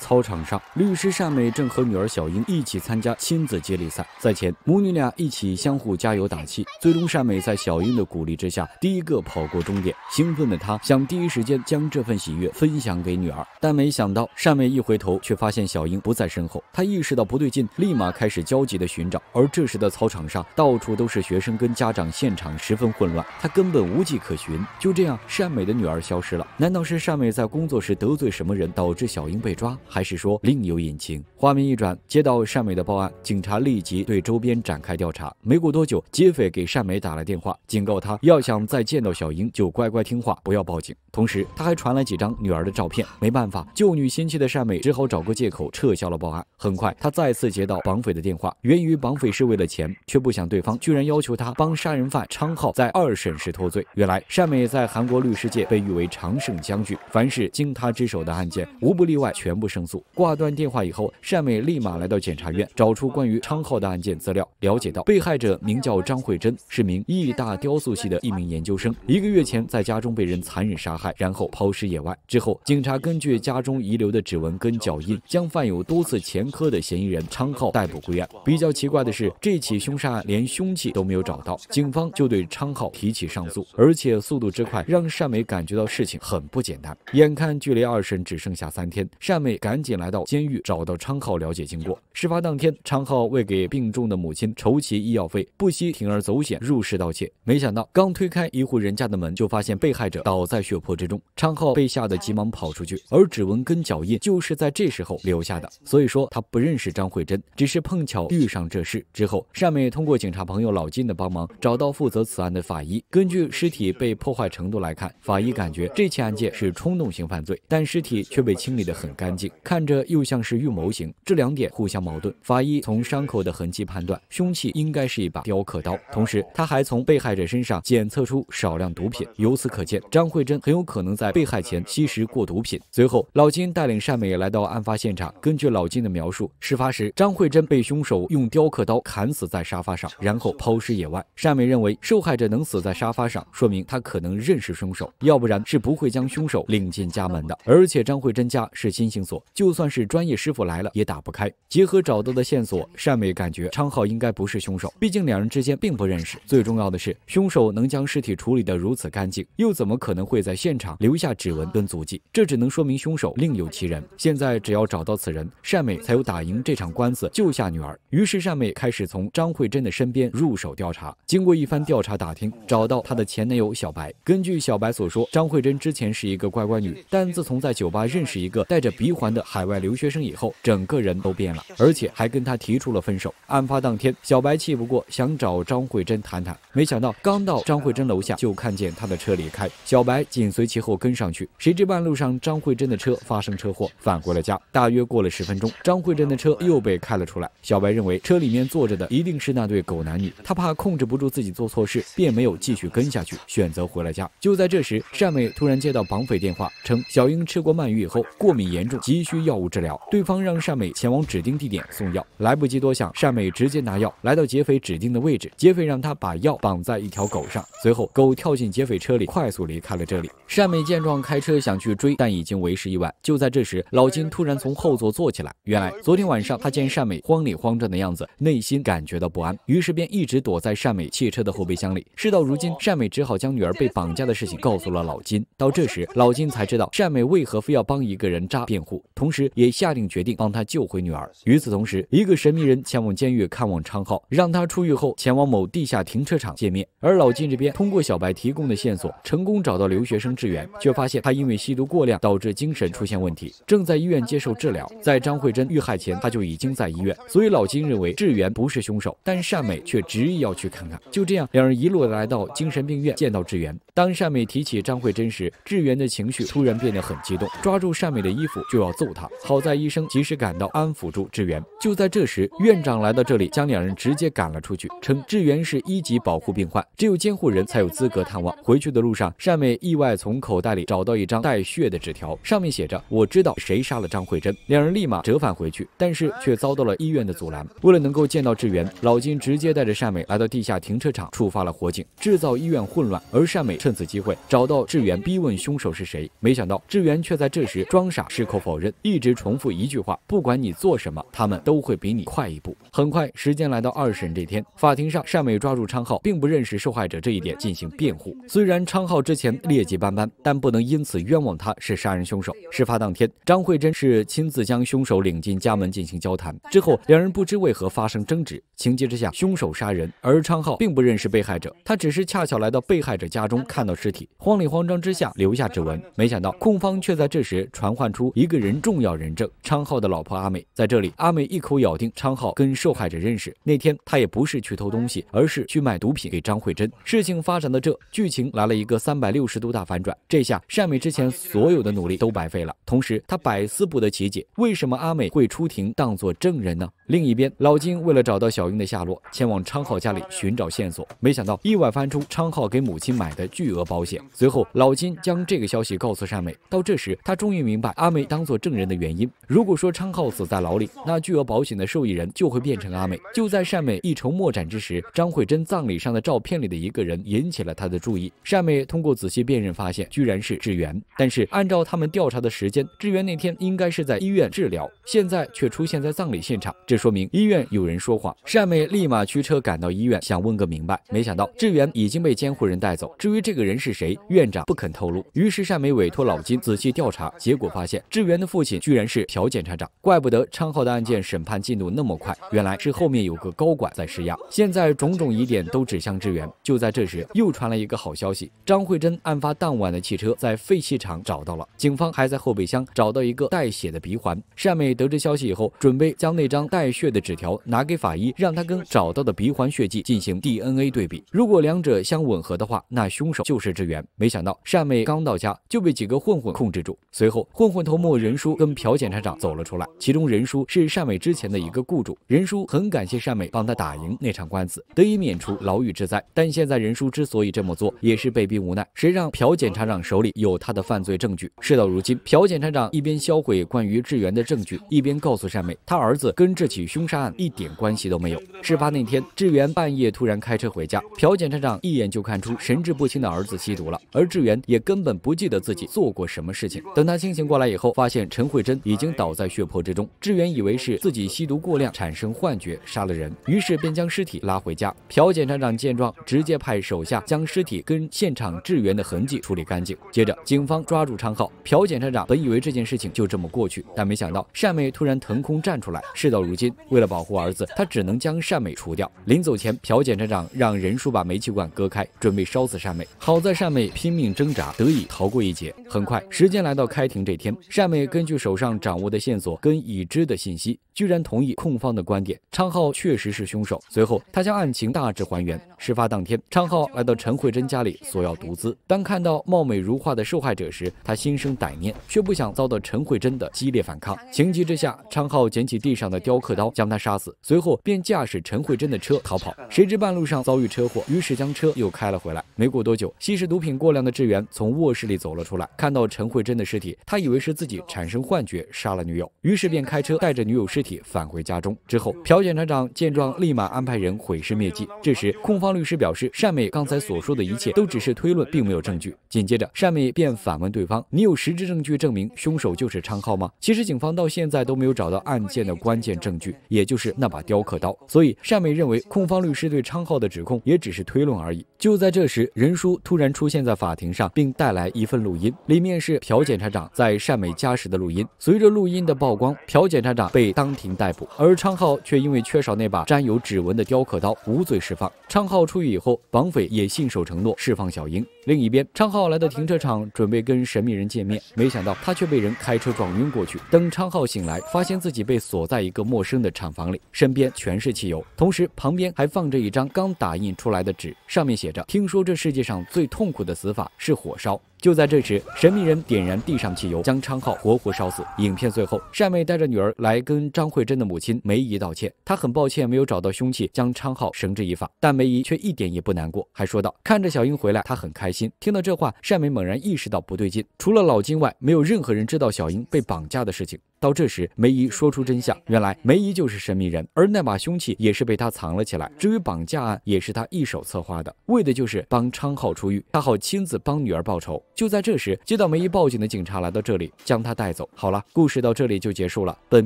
操场上，律师善美正和女儿小英一起参加亲子接力赛。赛前，母女俩一起相互加油打气。最终，善美在小英的鼓励之下，第一个跑过终点。兴奋的她想第一时间将这份喜悦分享给女儿，但没想到，善美一回头，却发现小英不在身后。她意识到不对劲，立马开始焦急的寻找。而这时的操场上，到处都是学生跟家长，现场十分混乱，她根本无迹可寻。就这样，善美的女儿消失了。难道是善美在工作时得罪什么人，导致小英被抓？还是说另有隐情？画面一转，接到善美的报案，警察立即对周边展开调查。没过多久，劫匪给善美打来电话，警告她要想再见到小英，就乖乖听话，不要报警。同时，他还传来几张女儿的照片。没办法，救女心切的善美只好找个借口撤销了报案。很快，她再次接到绑匪的电话，源于绑匪是为了钱，却不想对方居然要求她帮杀人犯昌浩在二审时脱罪。原来，善美在韩国律师界被誉为常胜将军，凡是经他之手的案件，无不例外，全部胜。诉。挂断电话以后，善美立马来到检察院，找出关于昌浩的案件资料，了解到被害者名叫张慧珍，是名艺大雕塑系的一名研究生。一个月前，在家中被人残忍杀害，然后抛尸野外。之后，警察根据家中遗留的指纹跟脚印，将犯有多次前科的嫌疑人昌浩逮捕归案。比较奇怪的是，这起凶杀案连凶器都没有找到，警方就对昌浩提起上诉，而且速度之快，让善美感觉到事情很不简单。眼看距离二审只剩下三天，善美。赶紧来到监狱，找到昌浩了解经过。事发当天，昌浩为给病重的母亲筹齐医药费，不惜铤而走险入室盗窃。没想到刚推开一户人家的门，就发现被害者倒在血泊之中，昌浩被吓得急忙跑出去。而指纹跟脚印就是在这时候留下的。所以说他不认识张慧珍，只是碰巧遇上这事。之后，善美通过警察朋友老金的帮忙，找到负责此案的法医。根据尸体被破坏程度来看，法医感觉这起案件是冲动型犯罪，但尸体却被清理的很干净。看着又像是预谋型，这两点互相矛盾。法医从伤口的痕迹判断，凶器应该是一把雕刻刀。同时，他还从被害者身上检测出少量毒品。由此可见，张慧珍很有可能在被害前吸食过毒品。随后，老金带领善美来到案发现场。根据老金的描述，事发时张慧珍被凶手用雕刻刀砍死在沙发上，然后抛尸野外。善美认为，受害者能死在沙发上，说明他可能认识凶手，要不然是不会将凶手领进家门的。而且，张慧珍家是新型锁。就算是专业师傅来了也打不开。结合找到的线索，善美感觉昌浩应该不是凶手，毕竟两人之间并不认识。最重要的是，凶手能将尸体处理得如此干净，又怎么可能会在现场留下指纹跟足迹？这只能说明凶手另有其人。现在只要找到此人，善美才有打赢这场官司、救下女儿。于是善美开始从张慧珍的身边入手调查。经过一番调查打听，找到她的前男友小白。根据小白所说，张慧珍之前是一个乖乖女，但自从在酒吧认识一个戴着鼻环。的海外留学生以后整个人都变了，而且还跟他提出了分手。案发当天，小白气不过，想找张慧珍谈谈，没想到刚到张慧珍楼下就看见他的车离开，小白紧随其后跟上去，谁知半路上张慧珍的车发生车祸，返回了家。大约过了十分钟，张慧珍的车又被开了出来。小白认为车里面坐着的一定是那对狗男女，他怕控制不住自己做错事，便没有继续跟下去，选择回了家。就在这时，善美突然接到绑匪电话，称小英吃过鳗鱼以后过敏严重，急。急需药物治疗，对方让善美前往指定地点送药。来不及多想，善美直接拿药，来到劫匪指定的位置。劫匪让他把药绑在一条狗上，随后狗跳进劫匪车里，快速离开了这里。善美见状，开车想去追，但已经为时已晚。就在这时，老金突然从后座坐起来。原来昨天晚上，他见善美慌里慌张的样子，内心感觉到不安，于是便一直躲在善美汽车的后备箱里。事到如今，善美只好将女儿被绑架的事情告诉了老金。到这时，老金才知道善美为何非要帮一个人渣辩护。同时，也下定决定帮他救回女儿。与此同时，一个神秘人前往监狱看望昌浩，让他出狱后前往某地下停车场见面。而老金这边通过小白提供的线索，成功找到留学生智源，却发现他因为吸毒过量导致精神出现问题，正在医院接受治疗。在张慧珍遇害前，他就已经在医院，所以老金认为智源不是凶手。但善美却执意要去看看。就这样，两人一路来到精神病院，见到智源。当善美提起张慧珍时，志媛的情绪突然变得很激动，抓住善美的衣服就要揍她。好在医生及时赶到，安抚住志媛。就在这时，院长来到这里，将两人直接赶了出去，称志媛是一级保护病患，只有监护人才有资格探望。回去的路上，善美意外从口袋里找到一张带血的纸条，上面写着“我知道谁杀了张慧珍。”两人立马折返回去，但是却遭到了医院的阻拦。为了能够见到志媛，老金直接带着善美来到地下停车场，触发了火警，制造医院混乱，而善美。趁此机会找到智源，逼问凶手是谁。没想到智源却在这时装傻，矢口否认，一直重复一句话：“不管你做什么，他们都会比你快一步。”很快，时间来到二审这天，法庭上善美抓住昌浩并不认识受害者这一点进行辩护。虽然昌浩之前劣迹斑斑，但不能因此冤枉他是杀人凶手。事发当天，张慧珍是亲自将凶手领进家门进行交谈，之后两人不知为何发生争执，情急之下凶手杀人，而昌浩并不认识被害者，他只是恰巧来到被害者家中。看到尸体，慌里慌张之下留下指纹，没想到控方却在这时传唤出一个人重要人证——昌浩的老婆阿美。在这里，阿美一口咬定昌浩跟受害者认识，那天他也不是去偷东西，而是去买毒品给张慧珍。事情发展到这，剧情来了一个三百六十度大反转，这下善美之前所有的努力都白费了。同时，他百思不得其解，为什么阿美会出庭当做证人呢？另一边，老金为了找到小英的下落，前往昌浩家里寻找线索，没想到意外翻出昌浩给母亲买的。巨额保险。随后，老金将这个消息告诉善美。到这时，他终于明白阿美当做证人的原因。如果说昌浩死在牢里，那巨额保险的受益人就会变成阿美。就在善美一筹莫展之时，张慧珍葬礼上的照片里的一个人引起了他的注意。善美通过仔细辨认，发现居然是志源。但是，按照他们调查的时间，志源那天应该是在医院治疗，现在却出现在葬礼现场，这说明医院有人说谎。善美立马驱车赶到医院，想问个明白。没想到，志源已经被监护人带走。至于，这个人是谁？院长不肯透露。于是善美委托老金仔细调查，结果发现志源的父亲居然是朴检察长，怪不得昌浩的案件审判进度那么快，原来是后面有个高管在施压。现在种种疑点都指向志源。就在这时，又传来一个好消息：张慧珍案发当晚的汽车在废弃场找到了，警方还在后备箱找到一个带血的鼻环。善美得知消息以后，准备将那张带血的纸条拿给法医，让他跟找到的鼻环血迹进行 DNA 对比。如果两者相吻合的话，那凶手。就是志源，没想到善美刚到家就被几个混混控制住。随后，混混头目仁叔跟朴检察长走了出来。其中，仁叔是善美之前的一个雇主。仁叔很感谢善美帮他打赢那场官司，得以免除牢狱之灾。但现在，仁叔之所以这么做，也是被逼无奈。谁让朴检察长手里有他的犯罪证据？事到如今，朴检察长一边销毁关于志源的证据，一边告诉善美，他儿子跟这起凶杀案一点关系都没有。事发那天，志源半夜突然开车回家，朴检察长一眼就看出神志不清的。儿子吸毒了，而智源也根本不记得自己做过什么事情。等他清醒过来以后，发现陈慧珍已经倒在血泊之中。智源以为是自己吸毒过量产生幻觉杀了人，于是便将尸体拉回家。朴检察长见状，直接派手下将尸体跟现场智源的痕迹处理干净。接着，警方抓住昌浩。朴检察长本以为这件事情就这么过去，但没想到善美突然腾空站出来。事到如今，为了保护儿子，他只能将善美除掉。临走前，朴检察长让仁叔把煤气罐割开，准备烧死善美。好在善美拼命挣扎，得以逃过一劫。很快，时间来到开庭这天，善美根据手上掌握的线索跟已知的信息，居然同意控方的观点，昌浩确实是凶手。随后，他将案情大致还原。事发当天，昌浩来到陈慧珍家里索要毒资，当看到貌美如花的受害者时，他心生歹念，却不想遭到陈慧珍的激烈反抗。情急之下，昌浩捡起地上的雕刻刀将她杀死，随后便驾驶陈慧珍的车逃跑。谁知半路上遭遇车祸，于是将车又开了回来。没过多久。吸食毒品过量的智源从卧室里走了出来，看到陈慧珍的尸体，他以为是自己产生幻觉杀了女友，于是便开车带着女友尸体返回家中。之后，朴检察长见状，立马安排人毁尸灭迹。这时，控方律师表示，善美刚才所说的一切都只是推论，并没有证据。紧接着，善美便反问对方：“你有实质证据证明凶手就是昌浩吗？”其实，警方到现在都没有找到案件的关键证据，也就是那把雕刻刀。所以，善美认为控方律师对昌浩的指控也只是推论而已。就在这时，仁叔。突然出现在法庭上，并带来一份录音，里面是朴检察长在善美家时的录音。随着录音的曝光，朴检察长被当庭逮捕，而昌浩却因为缺少那把沾有指纹的雕刻刀，无罪释放。昌浩出狱以后，绑匪也信守承诺，释放小英。另一边，昌浩来到停车场，准备跟神秘人见面，没想到他却被人开车撞晕过去。等昌浩醒来，发现自己被锁在一个陌生的厂房里，身边全是汽油，同时旁边还放着一张刚打印出来的纸，上面写着：“听说这世界上。”最痛苦的死法是火烧。就在这时，神秘人点燃地上汽油，将昌浩活活烧死。影片最后，善美带着女儿来跟张慧珍的母亲梅姨道歉，她很抱歉没有找到凶器，将昌浩绳之以法。但梅姨却一点也不难过，还说道：“看着小英回来，她很开心。”听到这话，善美猛然意识到不对劲，除了老金外，没有任何人知道小英被绑架的事情。到这时，梅姨说出真相，原来梅姨就是神秘人，而那把凶器也是被她藏了起来。至于绑架案，也是她一手策划的，为的就是帮昌浩出狱，她好亲自帮女儿报仇。就在这时，接到梅姨报警的警察来到这里，将她带走。好了，故事到这里就结束了。本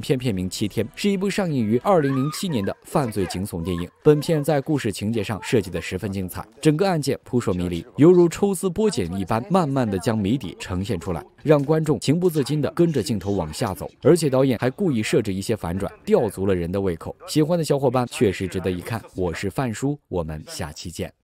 片片名《七天》是一部上映于二零零七年的犯罪惊悚电影。本片在故事情节上设计的十分精彩，整个案件扑朔迷离，犹如抽丝剥茧一般，慢慢的将谜底呈现出来，让观众情不自禁的跟着镜头往下走。而且导演还故意设置一些反转，吊足了人的胃口。喜欢的小伙伴确实值得一看。我是范叔，我们下期见。